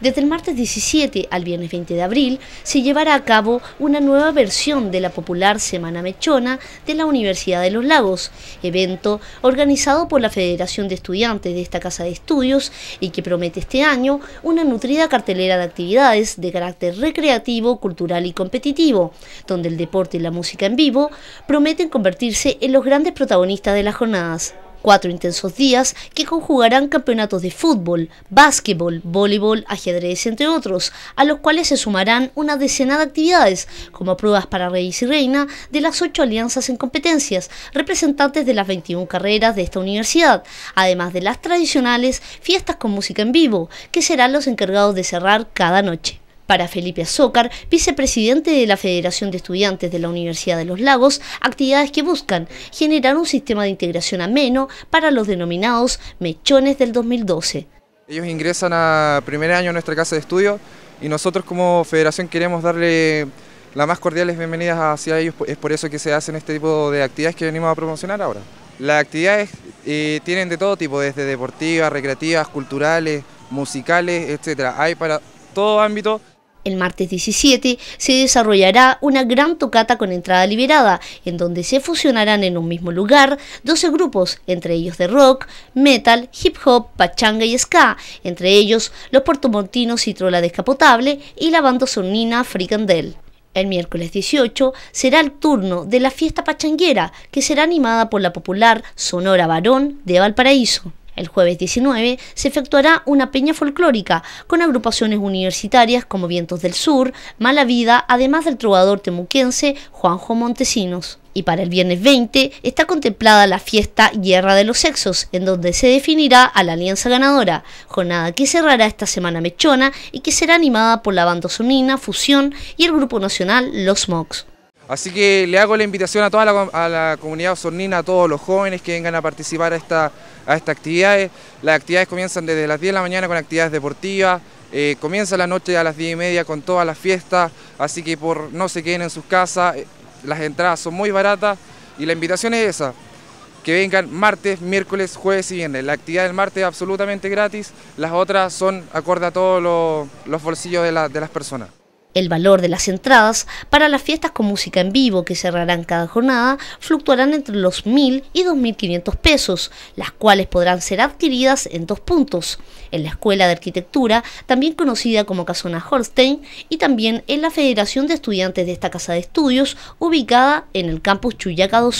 Desde el martes 17 al viernes 20 de abril se llevará a cabo una nueva versión de la popular Semana Mechona de la Universidad de los Lagos, evento organizado por la Federación de Estudiantes de esta Casa de Estudios y que promete este año una nutrida cartelera de actividades de carácter recreativo, cultural y competitivo, donde el deporte y la música en vivo prometen convertirse en los grandes protagonistas de las jornadas. Cuatro intensos días que conjugarán campeonatos de fútbol, básquetbol, voleibol, ajedrez, entre otros, a los cuales se sumarán una decena de actividades, como pruebas para reyes y reina de las ocho alianzas en competencias, representantes de las 21 carreras de esta universidad, además de las tradicionales fiestas con música en vivo, que serán los encargados de cerrar cada noche. Para Felipe Azócar, vicepresidente de la Federación de Estudiantes de la Universidad de los Lagos, actividades que buscan generar un sistema de integración ameno para los denominados mechones del 2012. Ellos ingresan a primer año a nuestra casa de estudio y nosotros como federación queremos darle las más cordiales bienvenidas hacia ellos, es por eso que se hacen este tipo de actividades que venimos a promocionar ahora. Las actividades eh, tienen de todo tipo, desde deportivas, recreativas, culturales, musicales, etc. Hay para todo ámbito el martes 17 se desarrollará una gran tocata con entrada liberada, en donde se fusionarán en un mismo lugar 12 grupos, entre ellos de rock, metal, hip hop, pachanga y ska, entre ellos los portomontinos y Trola Descapotable y la banda sonina Fricandel. El miércoles 18 será el turno de la fiesta pachanguera, que será animada por la popular Sonora Barón de Valparaíso. El jueves 19 se efectuará una peña folclórica con agrupaciones universitarias como Vientos del Sur, Mala Vida, además del trovador temuquense Juanjo Montesinos. Y para el viernes 20 está contemplada la fiesta Guerra de los Sexos, en donde se definirá a la alianza ganadora, jornada que cerrará esta semana mechona y que será animada por la banda sonina Fusión y el grupo nacional Los Mox. Así que le hago la invitación a toda la, la comunidad osornina, a todos los jóvenes que vengan a participar a esta a estas actividades. Las actividades comienzan desde las 10 de la mañana con actividades deportivas, eh, comienza la noche a las 10 y media con todas las fiestas, así que por no se queden en sus casas, eh, las entradas son muy baratas y la invitación es esa, que vengan martes, miércoles, jueves y viernes. La actividad del martes es absolutamente gratis, las otras son acorde a todos los, bolsillos de, de las personas. El valor de las entradas para las fiestas con música en vivo que cerrarán cada jornada fluctuarán entre los 1.000 y 2.500 pesos, las cuales podrán ser adquiridas en dos puntos, en la Escuela de Arquitectura, también conocida como Casona Holstein, y también en la Federación de Estudiantes de esta Casa de Estudios, ubicada en el campus Chuyacado